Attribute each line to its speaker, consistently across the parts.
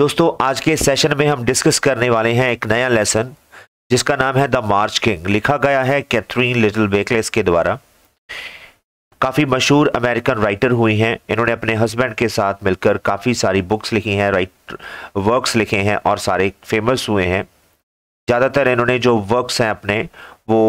Speaker 1: दोस्तों आज के सेशन में हम डिस्कस करने वाले हैं एक नया लेसन जिसका नाम है द मार्च किंग लिखा गया है कैथरीन लिटिल बेकलेस के द्वारा काफ़ी मशहूर अमेरिकन राइटर हुई हैं इन्होंने अपने हस्बैंड के साथ मिलकर काफ़ी सारी बुक्स लिखी हैं राइट वर्क्स लिखे हैं और सारे फेमस हुए हैं ज़्यादातर इन्होंने जो वर्क्स हैं अपने वो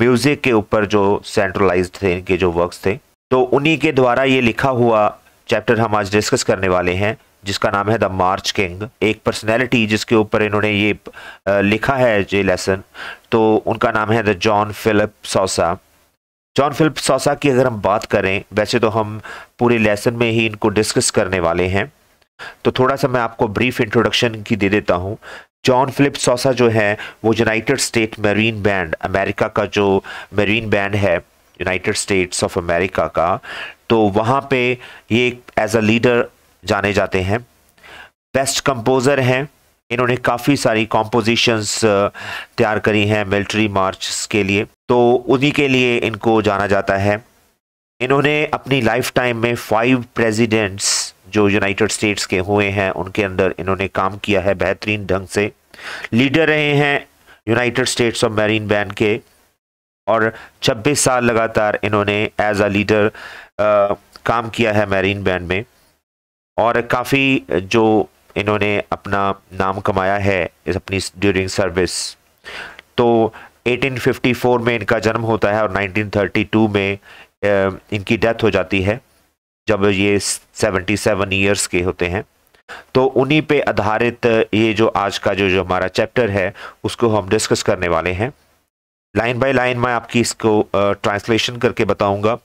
Speaker 1: म्यूज़िक के ऊपर जो सेंट्रलाइज थे इनके जो वर्क्स थे तो उन्हीं के द्वारा ये लिखा हुआ चैप्टर हम आज डिस्कस करने वाले हैं जिसका नाम है द मार्च किंग एक पर्सनैलिटी जिसके ऊपर इन्होंने ये लिखा है ये लेसन तो उनका नाम है the John Philip Sousa John Philip Sousa की अगर हम बात करें वैसे तो हम पूरे लेसन में ही इनको डिस्कस करने वाले हैं तो थोड़ा सा मैं आपको ब्रीफ इंट्रोडक्शन की दे देता हूँ जॉन फिलिप सोसा जो है वो United State marine band America का जो मेरीन बैंड है यूनाइटेड स्टेट्स ऑफ अमेरिका का तो वहाँ पे ये एज अ लीडर जाने जाते हैं बेस्ट कंपोज़र हैं इन्होंने काफ़ी सारी कॉम्पोजिशंस तैयार करी हैं मिलिट्री मार्च के लिए तो उन्हीं के लिए इनको जाना जाता है इन्होंने अपनी लाइफ टाइम में फाइव प्रेसिडेंट्स जो यूनाइटेड स्टेट्स के हुए हैं उनके अंदर इन्होंने काम किया है बेहतरीन ढंग से लीडर रहे हैं United States of marine band के और 26 साल लगातार इन्होंने एज अ लीडर काम किया है मेरीन बैंड में और काफ़ी जो इन्होंने अपना नाम कमाया है इस अपनी ड्यूरिंग सर्विस तो 1854 में इनका जन्म होता है और 1932 में इनकी डेथ हो जाती है जब ये 77 ईयर्स के होते हैं तो उन्हीं पे आधारित ये जो आज का जो जो हमारा चैप्टर है उसको हम डिस्कस करने वाले हैं लाइन बाय लाइन मैं आपकी इसको ट्रांसलेशन करके बताऊंगा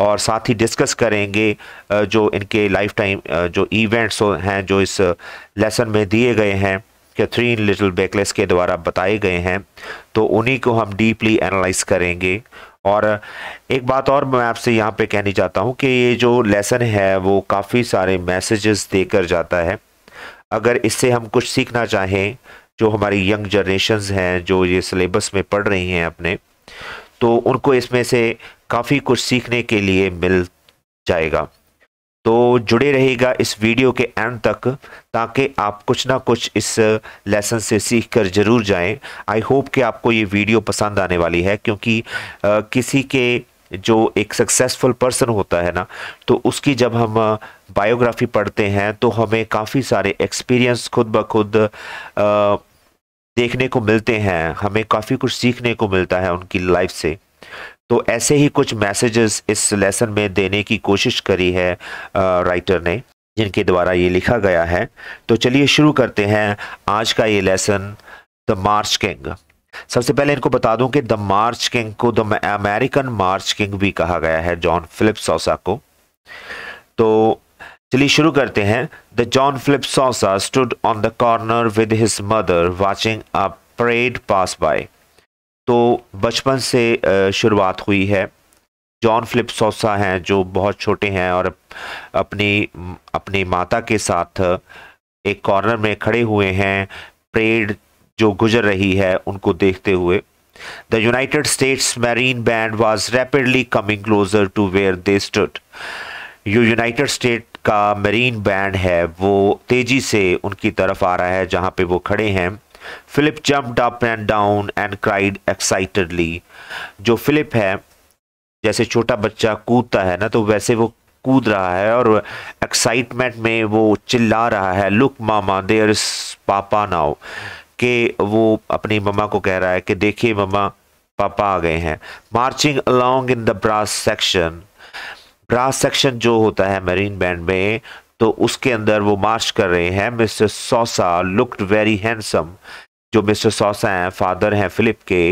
Speaker 1: और साथ ही डिस्कस करेंगे जो इनके लाइफ टाइम जो इवेंट्स हैं जो इस लेसन में दिए गए हैं इन लिटिल बेकलेस के द्वारा बताए गए हैं तो उन्हीं को हम डीपली एनालाइज करेंगे और एक बात और मैं आपसे यहाँ पे कहनी चाहता हूँ कि ये जो लेसन है वो काफ़ी सारे मैसेजेस देकर जाता है अगर इससे हम कुछ सीखना चाहें जो हमारी यंग जनरेशन्स हैं जो ये सिलेबस में पढ़ रही हैं अपने तो उनको इसमें से काफ़ी कुछ सीखने के लिए मिल जाएगा तो जुड़े रहेगा इस वीडियो के एंड तक ताकि आप कुछ ना कुछ इस लेसन से सीख कर ज़रूर जाएं आई होप कि आपको ये वीडियो पसंद आने वाली है क्योंकि आ, किसी के जो एक सक्सेसफुल पर्सन होता है ना तो उसकी जब हम बायोग्राफी पढ़ते हैं तो हमें काफ़ी सारे एक्सपीरियंस खुद ब खुद देखने को मिलते हैं हमें काफ़ी कुछ सीखने को मिलता है उनकी लाइफ से तो ऐसे ही कुछ मैसेजेस इस लेसन में देने की कोशिश करी है राइटर ने जिनके द्वारा ये लिखा गया है तो चलिए शुरू करते हैं आज का ये लेसन द मार्च किंग सबसे पहले इनको बता दूं कि द मार्च किंग को द अमेरिकन मार्च किंग भी कहा गया है जॉन फिलिप सौसा को तो चलिए शुरू करते हैं the John Philip Sousa stood on the corner with his mother watching a parade pass by तो बचपन से शुरुआत हुई है जॉन फिलिप सोसा हैं जो बहुत छोटे हैं और अपनी अपनी माता के साथ एक कॉर्नर में खड़े हुए हैं परेड जो गुजर रही है उनको देखते हुए the United States marine band was rapidly coming closer to where they stood. यो यूनाइटेड स्टेट का मरीन बैंड है वो तेज़ी से उनकी तरफ आ रहा है जहाँ पे वो खड़े हैं Philip jump up and down and cried excitedly जो फिलिप है जैसे छोटा बच्चा कूदता है ना तो वैसे वो कूद रहा है और एक्साइटमेंट में वो चिल्ला रहा है look mama there is papa now कि वो अपनी मम्मा को कह रहा है कि देखिए ममा पापा आ गए हैं marching along in the brass section brass section जो होता है मरीन बैंड में तो उसके अंदर वो मार्च कर रहे हैं mister Sousa looked very handsome जो मिस्टर सोसा हैं फादर हैं फिलिप के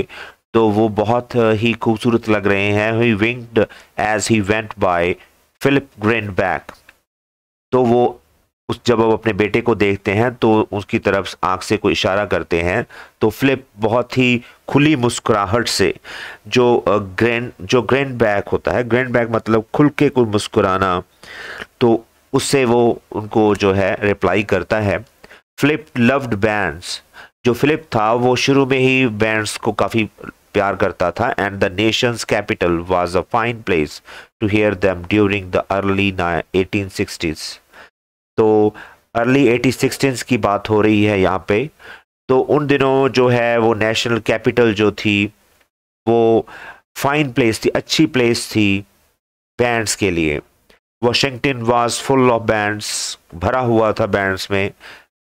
Speaker 1: तो वो बहुत ही खूबसूरत लग रहे हैं he winked as he went by Philip grinned back तो वो उस जब आप अपने बेटे को देखते हैं तो उसकी तरफ आंख से कोई इशारा करते हैं तो फ्लिप बहुत ही खुली मुस्कुराहट से जो ग्रैंड जो ग्रैंड बैक होता है ग्रैंड बैक मतलब खुल के कोई मुस्कुराना तो उससे वो उनको जो है रिप्लाई करता है फ्लिप लव्ड बैंड्स जो फिलिप था वो शुरू में ही बैंड्स को काफ़ी प्यार करता था and the nation's capital was a fine place to hear them during the early eighteen sixties तो अर्ली एटी सिक्सटीन की बात हो रही है यहाँ पे तो उन दिनों जो है वो नेशनल कैपिटल जो थी वो फाइन प्लेस थी अच्छी प्लेस थी बैंड्स के लिए Washington was full of bands भरा हुआ था बैंड्स में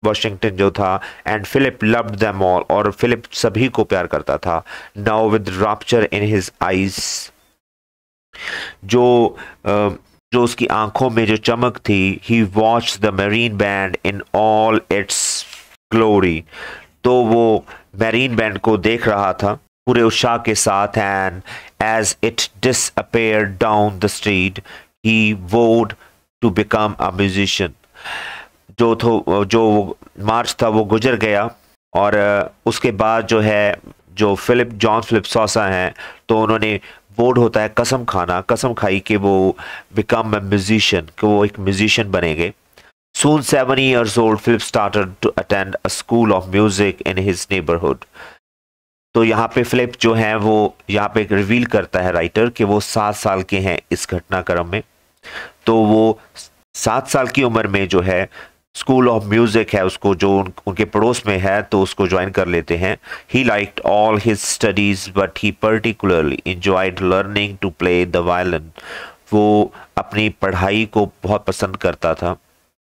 Speaker 1: वाशिंगटन जो था and Philip loved them all और फिलिप सभी को प्यार करता था now with rapture in his eyes जो जो उसकी आंखों में जो चमक थी he watched the marine band in all its glory तो वो मरीन बैंड को देख रहा था पूरे उत्साह के साथ and as it disappeared down the street he vowed to become a musician जो थो जो मार्च था वो गुजर गया और उसके बाद जो है जो फिलिप जॉन फिलिप सॉसा हैं तो उन्होंने बोर्ड होता है कसम खाना कसम खाई कि वो बिकम ए म्यूजिशियन कि वो एक म्यूजिशियन बनेंगे soon seven years old Philip started to attend a school of music in his neighbourhood तो यहाँ पे फिलिप जो है वो यहाँ पे रिवील करता है राइटर कि वो सात साल के हैं इस घटनाक्रम में तो वो सात साल की उम्र में जो है स्कूल ऑफ म्यूज़िक है उसको जो उन, उनके पड़ोस में है तो उसको ज्वाइन कर लेते हैं he liked all his studies but he particularly enjoyed learning to play the violin वो अपनी पढ़ाई को बहुत पसंद करता था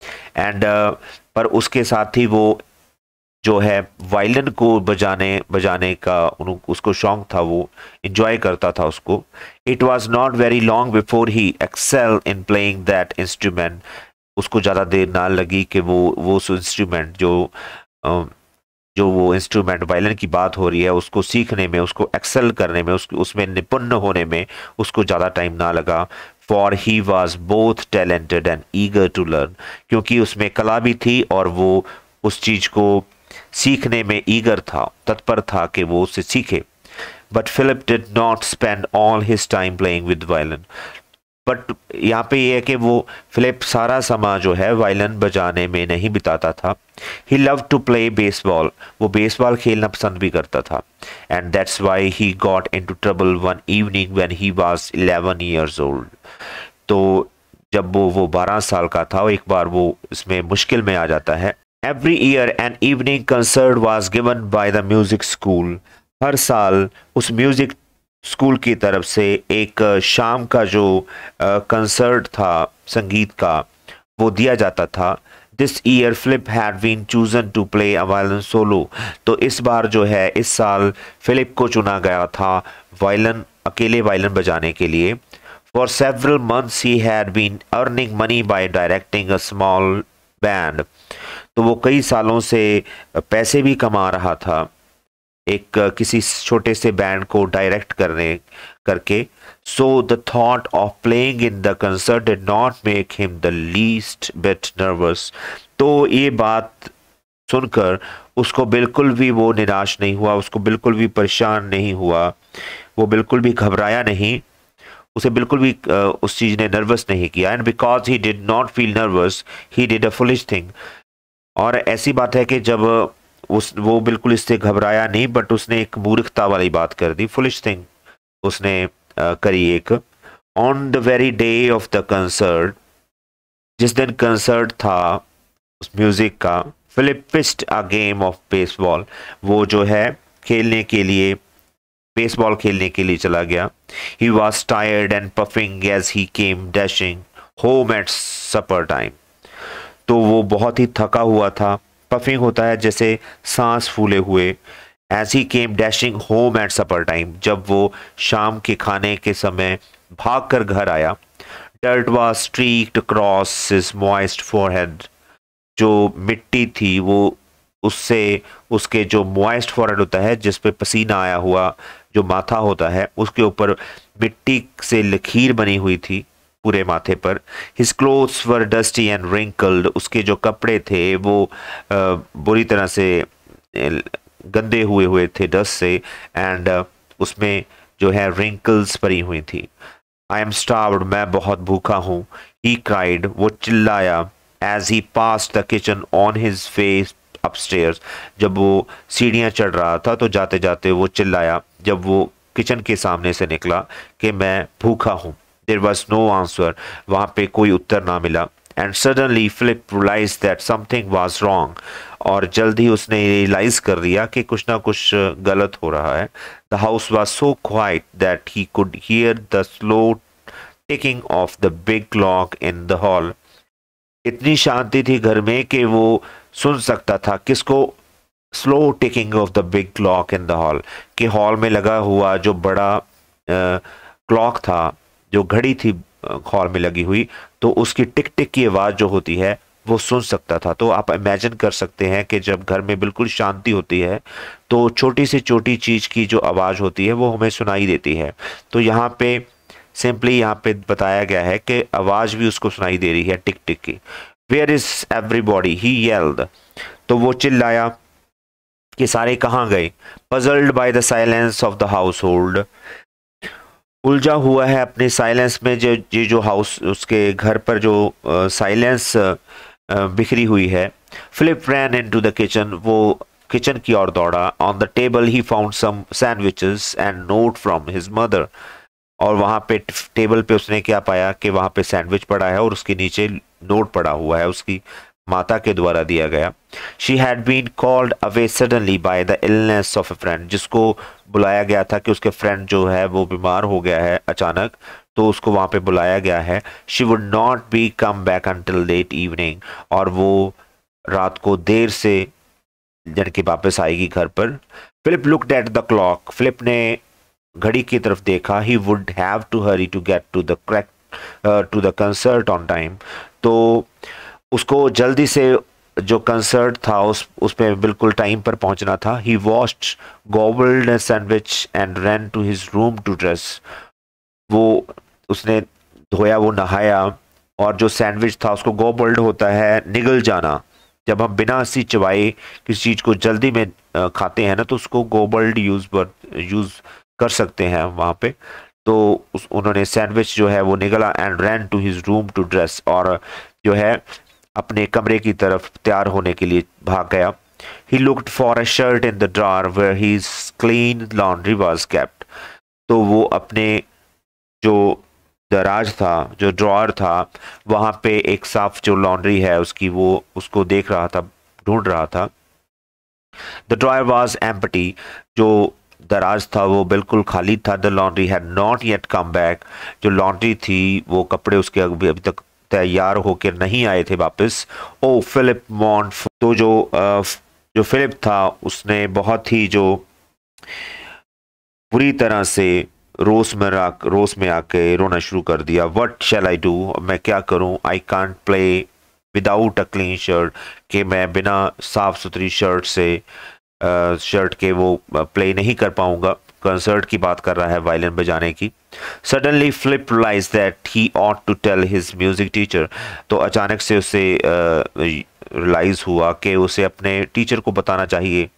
Speaker 1: एंड uh, पर उसके साथ ही वो जो है वायलिन को बजाने बजाने का उसको शौक था वो इंजॉय करता था उसको it was not very long before he excel in playing that instrument उसको ज़्यादा देर ना लगी कि वो वो इंस्ट्रूमेंट जो जो वो इंस्ट्रूमेंट वायलिन की बात हो रही है उसको सीखने में उसको एक्सेल करने में उस उसमें निपुण होने में उसको ज़्यादा टाइम ना लगा for he was both talented and eager to learn क्योंकि उसमें कला भी थी और वो उस चीज़ को सीखने में ईगर था तत्पर था कि वो उसे सीखे but Philip did not spend all his time playing with violin but यहाँ पे ये है कि वो फिलिप सारा समा जो है वायलन बजाने में नहीं बिताता था he love to play baseball वो बेसबॉल खेलना पसंद भी करता था and that's why he got into trouble one evening when he was eleven years old तो जब वो वो बारह साल का था एक बार वो इसमें मुश्किल में आ जाता है every year an evening concert was given by the music school हर साल उस म्यूज़िक स्कूल की तरफ से एक शाम का जो कंसर्ट था संगीत का वो दिया जाता था this year Philip had been chosen to play a violin solo तो इस बार जो है इस साल फिलिप को चुना गया था वायलन अकेले वायलन बजाने के लिए for several months he had been earning money by directing a small band तो वो कई सालों से पैसे भी कमा रहा था एक किसी छोटे से बैंड को डायरेक्ट करने करके so the thought of playing in the concert did not make him the least bit nervous तो ये बात सुनकर उसको बिल्कुल भी वो निराश नहीं हुआ उसको बिल्कुल भी परेशान नहीं हुआ वो बिल्कुल भी घबराया नहीं उसे बिल्कुल भी उस चीज़ ने नर्वस नहीं किया and because he did not feel nervous he did a foolish thing और ऐसी बात है कि जब उस वो बिल्कुल इससे घबराया नहीं बट उसने एक मूर्खता वाली बात कर दी फुलिश थिंग उसने करी एक on the very day of the concert जिस दिन कंसर्ट था उस म्यूज़िक का Philip a game of baseball वो जो है खेलने के लिए बेसबॉल खेलने के लिए चला गया he was tired and puffing as he came dashing home at supper time तो वो बहुत ही थका हुआ था पफिंग होता है जैसे सांस फूले हुए as he came dashing home at supper time जब वो शाम के खाने के समय भाग कर घर आया dirt was streaked across his moist forehead जो मिट्टी थी वो उससे उसके जो मॉइस्ट फोरहेड होता है जिस पे पसीना आया हुआ जो माथा होता है उसके ऊपर मिट्टी से लकीर बनी हुई थी पूरे माथे पर his clothes were dusty and wrinkled उसके जो कपड़े थे वो बुरी तरह से गंदे हुए हुए थे डस्ट से एंड उसमें जो है रिंकल्स भरी हुई थी आई एम स्टार्वड मैं बहुत भूखा हूँ ही क्राइड वो चिल्लाया as he passed the kitchen on his face upstairs जब वो सीढ़ियाँ चढ़ रहा था तो जाते जाते वो चिल्लाया जब वो किचन के सामने से निकला कि मैं भूखा हूँ देर वॉज नो आंसर वहाँ पे कोई उत्तर ना मिला and suddenly Philip realised that something was wrong और जल्द ही उसने रियलाइज कर लिया कि कुछ ना कुछ गलत हो रहा है the house was so quiet that he could hear the slow ticking of the big clock in the hall इतनी शांति थी घर में कि वो सुन सकता था किसको slow ticking of the big clock in the hall कि हॉल में लगा हुआ जो बड़ा क्लॉक था जो घड़ी थी हॉल में लगी हुई तो उसकी टिक टिक की आवाज़ जो होती है वो सुन सकता था तो आप इमेजिन कर सकते हैं कि जब घर में बिल्कुल शांति होती है तो छोटी से छोटी चीज़ की जो आवाज़ होती है वो हमें सुनाई देती है तो यहाँ पे सिंपली यहाँ पे बताया गया है कि आवाज़ भी उसको सुनाई दे रही है टिक टिक की where is everybody he yelled तो वो चिल्लाया कि सारे कहाँ गए puzzled by the silence of the house होल्ड उलझा हुआ है अपने साइलेंस में जो ये जो हाउस उसके घर पर जो साइलेंस बिखरी हुई है Philip ran into the kitchen वो किचन की ओर दौड़ा on the table he found some sandwiches and note from his mother और वहाँ पे टेबल पे उसने क्या पाया कि वहाँ पे सैंडविच पड़ा है और उसके नीचे नोट पड़ा हुआ है उसकी माता के द्वारा दिया गया she had been called away suddenly by the illness of a friend जिसको बुलाया गया था कि उसके फ्रेंड जो है वो बीमार हो गया है अचानक तो उसको वहाँ पे बुलाया गया है she would not be come back until late evening और वो रात को देर से यानी कि वापस आएगी घर पर Philip looked at the clock Philip ने घड़ी की तरफ देखा he would have to hurry to get to the crack to the concert on time तो उसको जल्दी से जो कंसर्ट था उस पर बिल्कुल टाइम पर पहुंचना था he washed gobbled sandwich and ran to his room to dress वो उसने धोया वो नहाया और जो सैंडविच था उसको गोबल्ड होता है निगल जाना जब हम बिना सी चबाए किसी चीज़ को जल्दी में खाते हैं ना तो उसको गोबल्ड यूज़ यूज़ कर सकते हैं हम वहाँ पे तो उस उन्होंने सैंडविच जो है वो निगला and ran to his room to dress और जो है अपने कमरे की तरफ तैयार होने के लिए भाग गया ही looked for a shirt in the drawer where he clean laundry was kept तो वो अपने जो दराज था जो ड्रॉर था वहाँ पे एक साफ जो लॉन्ड्री है उसकी वो उसको देख रहा था ढूंढ रहा था द ड्रॉयर वॉज एम्पटी जो दराज था वो बिल्कुल खाली था the laundry had not yet come back जो लॉन्ड्री थी वो कपड़े उसके अभी अभी तक तैयार होकर नहीं आए थे वापस ओ फिलिप मॉन्ट तो जो जो फिलिप था उसने बहुत ही जो पूरी तरह से रोस में रा रोस में आके रोना शुरू कर दिया वट शैल आई डू मैं क्या करूं I can't play without a clean shirt कि मैं बिना साफ़ सुथरी शर्ट से शर्ट के वो प्ले नहीं कर पाऊंगा कंसर्ट की बात कर रहा है वायलिन बजाने की suddenly Philip realised that he ought to tell his music teacher तो अचानक से उसे uh, हुआ कि उसे अपने टीचर को बताना चाहिए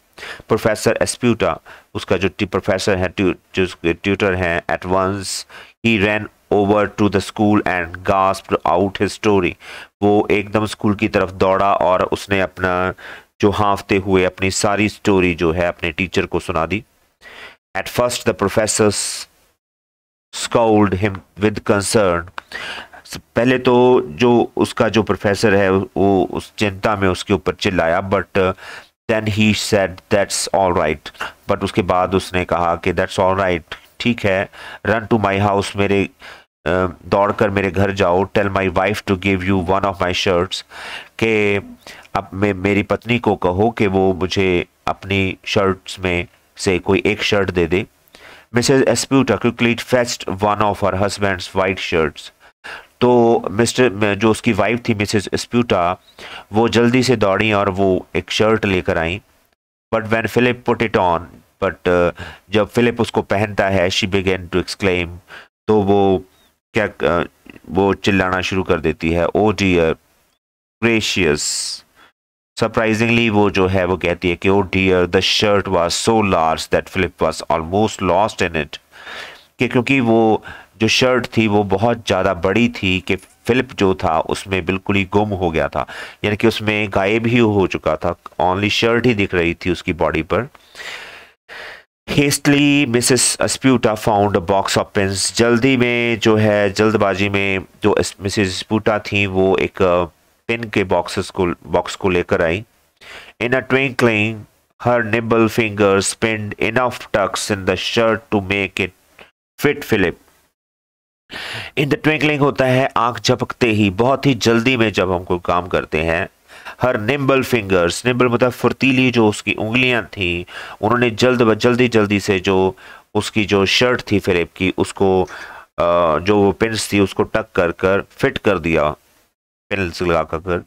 Speaker 1: प्रोफेसर एस्प्यूटा उसका जो प्रोफेसर है जो ट्यूटर हैं at once he ran over to the school and gasp out his story वो एकदम स्कूल की तरफ दौड़ा और उसने अपना जो हाँफते हुए अपनी सारी स्टोरी जो है अपने टीचर को सुना दी At first, the professors scold him with concern. पहले तो जो उसका जो प्रोफेसर है वो उस चिंता में उसके ऊपर चिल्लाया but then he said that's all right but उसके बाद उसने कहा कि दैट्स ऑल राइट ठीक है रन टू माई हाउस मेरे uh, दौड़ कर मेरे घर जाओ tell my wife to give you one of my shirts के अब मैं मेरी पत्नी को कहो कि वो मुझे अपनी शर्ट्स में से कोई एक शर्ट दे दे Mrs Esputa quickly fetched one of her husband white shirts तो मिस्टर जो उसकी वाइफ थी मिसेज एस्प्यूटा वो जल्दी से दौड़ी और वो एक शर्ट लेकर आई but when Philip put it on but जब फिलिप उसको पहनता है शी बिगेन टू एक्सक्लेम तो वो क्या uh, वो चिल्लाना शुरू कर देती है ओ डियर ग्रेशियस सरप्राइजिंगली वो जो है वो कहती है कि oh dear the shirt was so large that Philip was almost lost in it कि क्योंकि वो जो शर्ट थी वो बहुत ज़्यादा बड़ी थी कि फिलिप जो था उसमें बिल्कुल ही गुम हो गया था यानी कि उसमें गायब ही हो चुका था ओनली शर्ट ही दिख रही थी उसकी बॉडी पर hastily Mrs Esputa found box of pins जल्दी में जो है जल्दबाजी में जो मिसिस अस्प्यूटा थी वो एक पिन के बॉक्सेस को बॉक्स को लेकर आई in a twinkling her nimble fingers pinned enough tucks in the shirt to make it fit Philip in the twinkling होता है आंख झपकते ही बहुत ही जल्दी में जब हम कोई काम करते हैं हर निम्बल फिंगर्स निम्बल मतलब फुर्तीली जो उसकी उंगलियां थी उन्होंने जल्द ब जल्दी जल्दी से जो उसकी जो शर्ट थी फिलिप की उसको जो वो पिंस थी उसको टक कर कर फिट कर दिया Bells लगाकर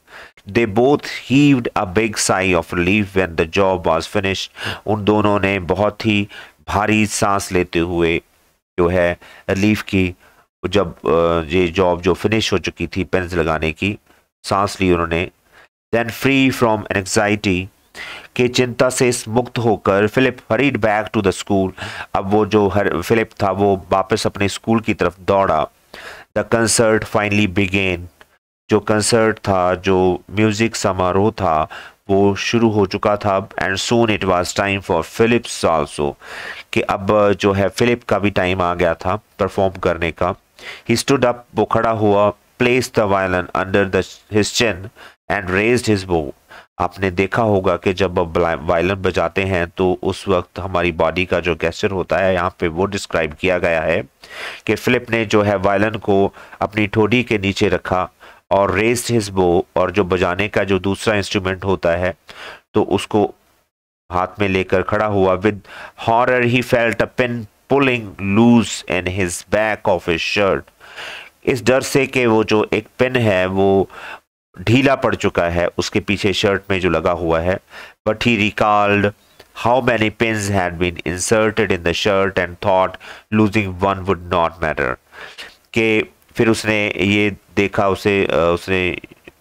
Speaker 1: they both heaved a big sigh of relief when the job was finished उन दोनों ने बहुत ही भारी सांस लेते हुए जो है रिलीफ की जब ये जॉब जो फिनिश हो चुकी थी पेंस लगाने की सांस ली उन्होंने देन फ्री फ्रॉम एनजाइटी के चिंता से मुक्त होकर Philip hurried back to the school अब वो जो हर फिलिप था वो वापस अपने स्कूल की तरफ दौड़ा द कंसर्ट फाइनली बिगेन जो कंसर्ट था जो म्यूज़िक समारोह था वो शुरू हो चुका था and soon it was time for Philip's आल्सो कि अब जो है फिलिप का भी टाइम आ गया था परफॉर्म करने का ही स्टूड अप वो खड़ा हुआ placed the violin under the his chin and raised his bow आपने देखा होगा कि जब अब वायलन बजाते हैं तो उस वक्त हमारी बॉडी का जो गेस्चर होता है यहाँ पे वो डिस्क्राइब किया गया है कि फिलिप ने जो है वायलन को अपनी ठोडी के नीचे रखा और रेस्ड हिज बो और जो बजाने का जो दूसरा इंस्ट्रूमेंट होता है तो उसको हाथ में लेकर खड़ा हुआ with horror he felt a pin pulling loose in his back of his shirt इस डर से कि वो जो एक पिन है वो ढीला पड़ चुका है उसके पीछे शर्ट में जो लगा हुआ है but he recalled how many pin had been inserted in the shirt and thought losing one would not matter के फिर उसने ये देखा उसे उसने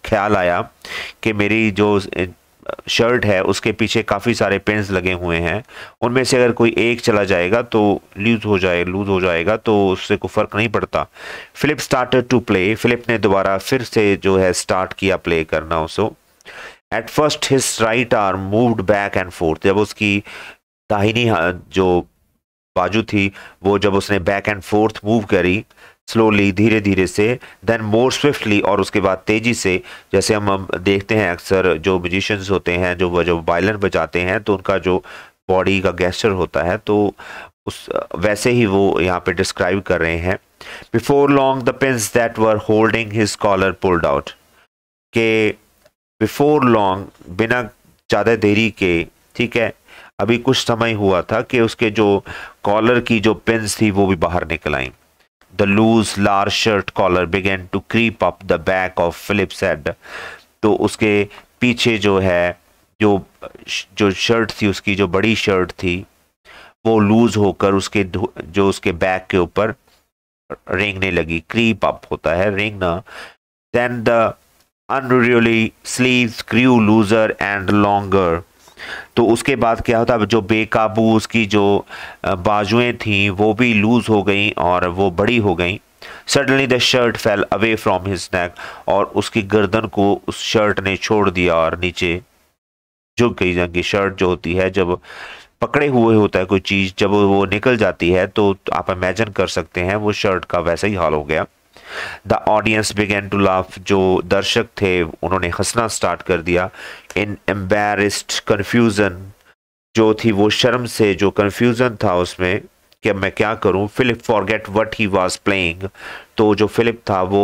Speaker 1: ख्याल आया कि मेरी जो शर्ट है उसके पीछे काफ़ी सारे पेंस लगे हुए हैं उनमें से अगर कोई एक चला जाएगा तो लूज हो जाए लूज हो जाएगा तो उससे कोई फ़र्क नहीं पड़ता Philip started to play Philip ने दोबारा फिर से जो है स्टार्ट किया प्ले करना उसको at first his right arm moved back and forth जब उसकी दाहिनी जो बाजू थी वो जब उसने बैक एंड फोर्थ मूव करी स्लोली धीरे धीरे से देन मोर स्विफ्टली और उसके बाद तेज़ी से जैसे हम देखते हैं अक्सर जो म्यूजिशंस होते हैं जो जो वायलन बजाते हैं तो उनका जो बॉडी का गैस्चर होता है तो उस वैसे ही वो यहाँ पे डिस्क्राइब कर रहे हैं before long the pins that were holding his collar pulled out के बिफोर लॉन्ग बिना ज़्यादा देरी के ठीक है अभी कुछ समय हुआ था कि उसके जो कॉलर की जो पिंस थी वो भी बाहर निकल आई The loose large shirt collar began to creep up the back of Philip's head. तो उसके पीछे जो है जो जो शर्ट थी उसकी जो बड़ी शर्ट थी वो लूज होकर उसके जो उसके बैक के ऊपर रेंगने लगी क्रीप अप होता है रेंगना then the unruly sleeves grew looser and longer तो उसके बाद क्या होता जो बेकाबू उसकी जो बाजुएं थी वो भी लूज़ हो गई और वो बड़ी हो गई suddenly the shirt fell away from his neck और उसकी गर्दन को उस शर्ट ने छोड़ दिया और नीचे झुक गई जबकि शर्ट जो होती है जब पकड़े हुए होता है कोई चीज़ जब वो निकल जाती है तो आप इमेजिन कर सकते हैं वो शर्ट का वैसा ही हाल हो गया the audience began to laugh जो दर्शक थे उन्होंने हंसना स्टार्ट कर दिया इन एम्बेरस्ड कन्फ्यूज़न जो थी वो शर्म से जो कन्फ्यूज़न था उसमें कि मैं क्या करूं Philip forget what he was playing तो जो फिलिप था वो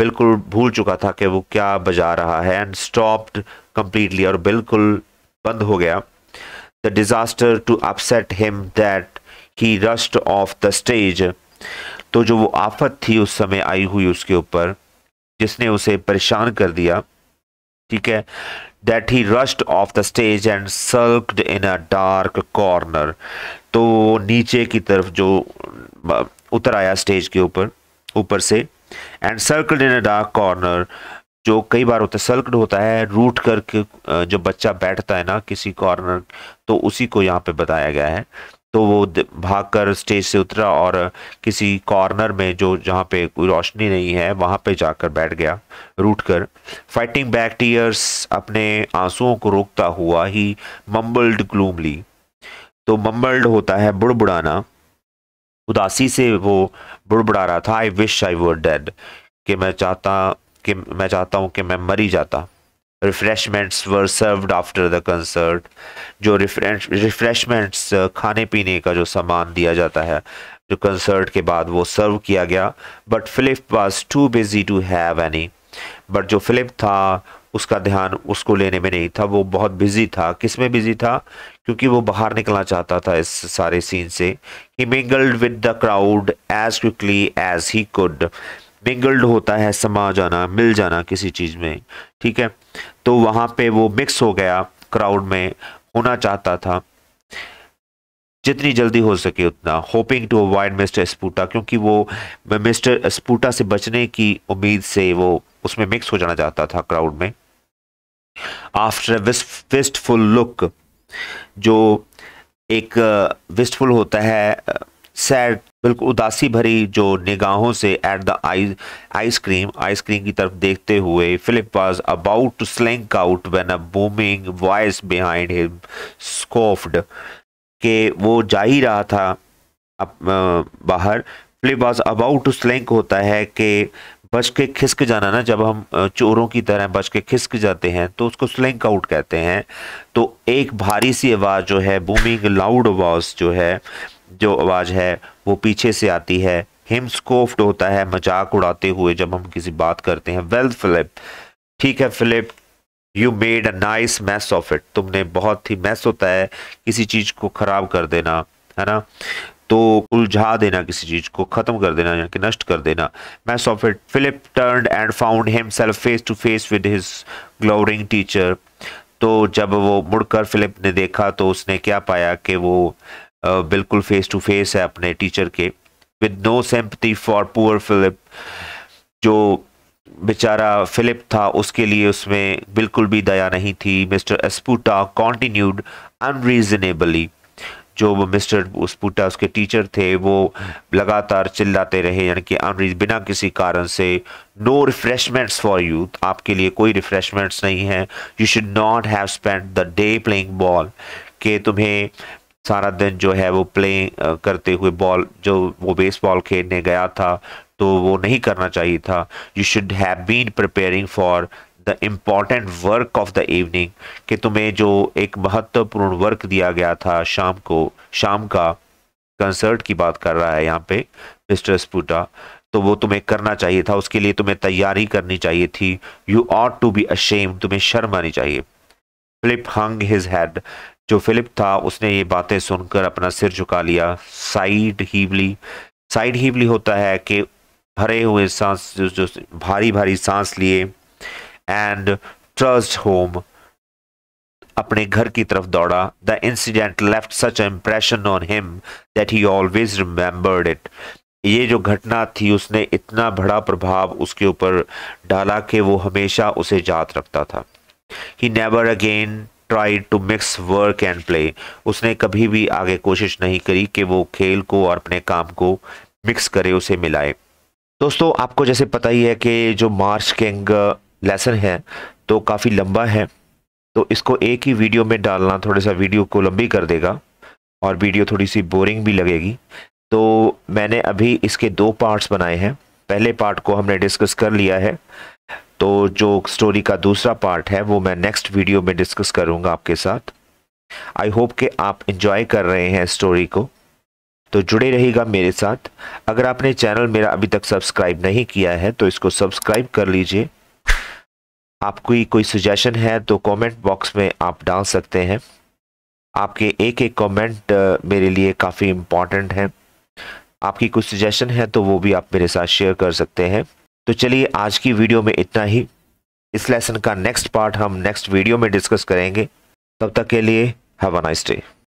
Speaker 1: बिल्कुल भूल चुका था कि वो क्या बजा रहा है एंड स्टॉप्ड कम्प्लीटली और बिल्कुल बंद हो गया the disaster to upset him that he rushed off the stage तो जो वो आफत थी उस समय आई हुई उसके ऊपर जिसने उसे परेशान कर दिया ठीक है that he rushed off the stage and circled in a dark corner तो नीचे की तरफ जो उतर आया स्टेज के ऊपर ऊपर से and circled in a dark corner जो कई बार होता है सर्कड होता है रूट करके जो बच्चा बैठता है ना किसी कॉर्नर तो उसी को यहाँ पे बताया गया है तो वो भागकर स्टेज से उतरा और किसी कॉर्नर में जो जहाँ पे कोई रोशनी नहीं है वहाँ पे जाकर बैठ गया रूट कर फाइटिंग बैक टीयर्स अपने आंसुओं को रोकता हुआ ही मम्बल्ड ग्लूमली तो मम्बल्ड होता है बुड़बुड़ाना उदासी से वो बुड़बुड़ा रहा था I wish I were dead कि मैं चाहता कि मैं चाहता हूँ कि मैं मरी जाता refreshments were served after the concert जो रिफ़्रेशमेंट्स खाने पीने का जो सामान दिया जाता है जो कंसर्ट के बाद वो सर्व किया गया but Philip was too busy to have any but जो फ़िलिप था उसका ध्यान उसको लेने में नहीं था वो बहुत बिज़ी था किस में बिज़ी था क्योंकि वो बाहर निकलना चाहता था इस सारे सीन से he mingled with the crowd as quickly as he could mingled होता है समा जाना मिल जाना किसी चीज़ में ठीक है तो वहाँ पे वो मिक्स हो गया क्राउड में होना चाहता था जितनी जल्दी हो सके उतना hoping to avoid Mr Esputa क्योंकि वो मिस्टर स्पूटा से बचने की उम्मीद से वो उसमें मिक्स हो जाना चाहता था क्राउड में आफ्टर विस्टफुल लुक जो एक विस्टफुल होता है सैड बिल्कुल उदासी भरी जो निगाहों से at the ice ice cream ice cream की तरफ देखते हुए Philip was about to slink out when a booming voice behind him scoffed के वो जा ही रहा था अप, बाहर Philip was about to slink होता है कि बच के खिसक जाना ना जब हम चोरों की तरह बच के खिसक जाते हैं तो उसको स्लैंक आउट कहते हैं तो एक भारी सी आवाज़ जो है बूमिंग लाउड आवाज़ जो है जो आवाज़ है वो पीछे से आती है हिमस्कोफ्ड होता है मजाक उड़ाते हुए जब हम किसी बात करते हैं वेल फिलिप ठीक है Philip you made a nice mess of it तुमने बहुत ही मैस होता है किसी चीज़ को ख़राब कर देना है ना तो उलझा देना किसी चीज़ को ख़त्म कर देना या कि नष्ट कर देना mess of it Philip turn and found himself face to face with his glowering teacher तो जब वो मुड़कर फिलिप ने देखा तो उसने क्या पाया कि वो बिल्कुल फेस टू फेस है अपने टीचर के with no sympathy for poor Philip जो बेचारा फिलिप था उसके लिए उसमें बिल्कुल भी दया नहीं थी मिस्टर एस्पूटा कॉन्टीन्यूड अनरीजनेबली जो मिस्टर उसपूटा उसके टीचर थे वो लगातार चिल्लाते रहे यानी कि अनरीज बिना किसी कारण से नो रिफ्रेशमेंट्स फॉर यूथ आपके लिए कोई रिफ्रेशमेंट्स नहीं है you should not have spend the day playing ball के तुम्हें सारा दिन जो है वो प्ले करते हुए बॉल जो वो बेसबॉल खेलने गया था तो वो नहीं करना चाहिए था you should have been preparing for the important work of the evening कि तुम्हें जो एक महत्वपूर्ण वर्क दिया गया था शाम को शाम का कंसर्ट की बात कर रहा है यहाँ पे मिस्टर स्पूटा तो वो तुम्हें करना चाहिए था उसके लिए तुम्हें तैयारी करनी चाहिए थी you ought to be ashamed तुम्हें शर्म आनी चाहिए फ्लिप हंग हिज हैड जो फिलिप था उसने ये बातें सुनकर अपना सिर झुका लिया साइड हीवली साइड हीवली होता है कि भरे हुए सांस जो, जो भारी भारी सांस लिए एंड ट्रस्ट होम अपने घर की तरफ दौड़ा the incident left such impression on him that he always remembered it ये जो घटना थी उसने इतना बड़ा प्रभाव उसके ऊपर डाला कि वो हमेशा उसे याद रखता था he never again tried to mix work and play उसने कभी भी आगे कोशिश नहीं करी कि वो खेल को और अपने काम को मिक्स करे उसे मिलाए दोस्तों आपको जैसे पता ही है कि जो मार्च किंग लेसन है तो काफ़ी लंबा है तो इसको एक ही वीडियो में डालना थोड़ा सा वीडियो को लंबी कर देगा और वीडियो थोड़ी सी बोरिंग भी लगेगी तो मैंने अभी इसके दो पार्ट्स बनाए हैं पहले पार्ट को हमने डिस्कस कर लिया है तो जो स्टोरी का दूसरा पार्ट है वो मैं नेक्स्ट वीडियो में डिस्कस करूँगा आपके साथ आई होप कि आप इन्जॉय कर रहे हैं स्टोरी को तो जुड़े रहिएगा मेरे साथ अगर आपने चैनल मेरा अभी तक सब्सक्राइब नहीं किया है तो इसको सब्सक्राइब कर लीजिए आपको कोई सजेशन है तो कमेंट बॉक्स में आप डाल सकते हैं आपके एक एक कमेंट मेरे लिए काफ़ी इम्पॉर्टेंट हैं आपकी कुछ सजेशन है तो वो भी आप मेरे साथ शेयर कर सकते हैं तो चलिए आज की वीडियो में इतना ही इस लेसन का नेक्स्ट पार्ट हम नेक्स्ट वीडियो में डिस्कस करेंगे तब तक के लिए हैव अ नाइस डे